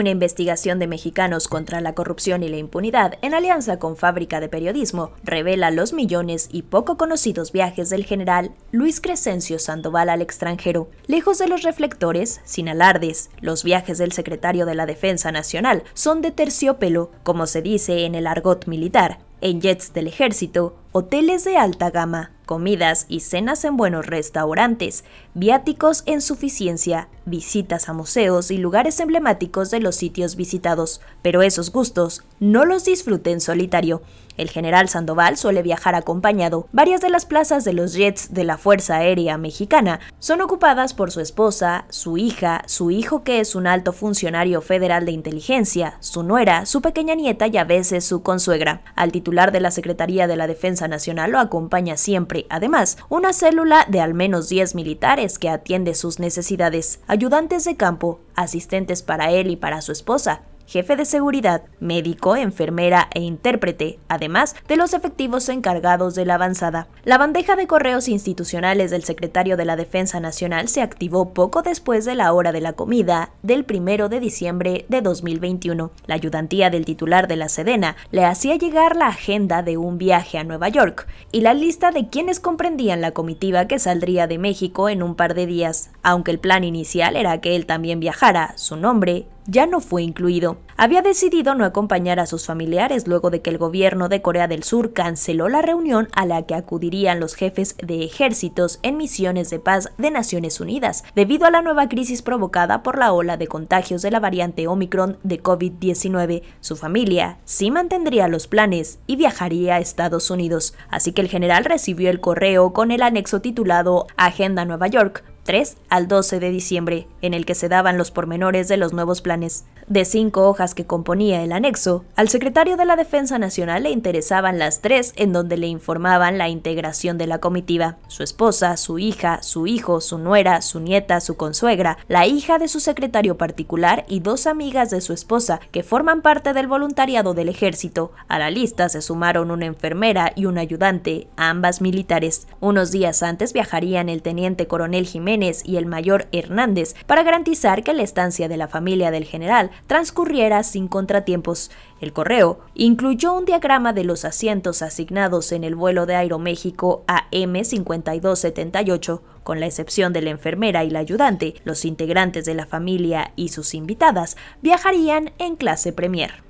una investigación de mexicanos contra la corrupción y la impunidad en alianza con Fábrica de Periodismo revela los millones y poco conocidos viajes del general Luis Crescencio Sandoval al extranjero. Lejos de los reflectores, sin alardes, los viajes del secretario de la Defensa Nacional son de terciopelo, como se dice en el argot militar, en jets del ejército, hoteles de alta gama, comidas y cenas en buenos restaurantes, viáticos en suficiencia, visitas a museos y lugares emblemáticos de los sitios visitados, pero esos gustos no los disfruten en solitario. El general Sandoval suele viajar acompañado. Varias de las plazas de los jets de la Fuerza Aérea Mexicana son ocupadas por su esposa, su hija, su hijo que es un alto funcionario federal de inteligencia, su nuera, su pequeña nieta y a veces su consuegra. Al titular de la Secretaría de la Defensa Nacional lo acompaña siempre, además, una célula de al menos 10 militares que atiende sus necesidades, ayudantes de campo, asistentes para él y para su esposa, jefe de seguridad, médico, enfermera e intérprete, además de los efectivos encargados de la avanzada. La bandeja de correos institucionales del secretario de la Defensa Nacional se activó poco después de la hora de la comida del 1 de diciembre de 2021. La ayudantía del titular de la Sedena le hacía llegar la agenda de un viaje a Nueva York y la lista de quienes comprendían la comitiva que saldría de México en un par de días. Aunque el plan inicial era que él también viajara, su nombre ya no fue incluido. Había decidido no acompañar a sus familiares luego de que el gobierno de Corea del Sur canceló la reunión a la que acudirían los jefes de ejércitos en misiones de paz de Naciones Unidas, debido a la nueva crisis provocada por la ola de contagios de la variante Omicron de COVID-19. Su familia sí mantendría los planes y viajaría a Estados Unidos, así que el general recibió el correo con el anexo titulado Agenda Nueva York, al 12 de diciembre, en el que se daban los pormenores de los nuevos planes. De cinco hojas que componía el anexo, al secretario de la Defensa Nacional le interesaban las tres en donde le informaban la integración de la comitiva, su esposa, su hija, su hijo, su nuera, su nieta, su consuegra, la hija de su secretario particular y dos amigas de su esposa que forman parte del voluntariado del ejército. A la lista se sumaron una enfermera y un ayudante, ambas militares. Unos días antes viajarían el teniente coronel Jiménez y el mayor Hernández para garantizar que la estancia de la familia del general transcurriera sin contratiempos. El correo incluyó un diagrama de los asientos asignados en el vuelo de Aeroméxico AM5278. Con la excepción de la enfermera y la ayudante, los integrantes de la familia y sus invitadas viajarían en clase Premier.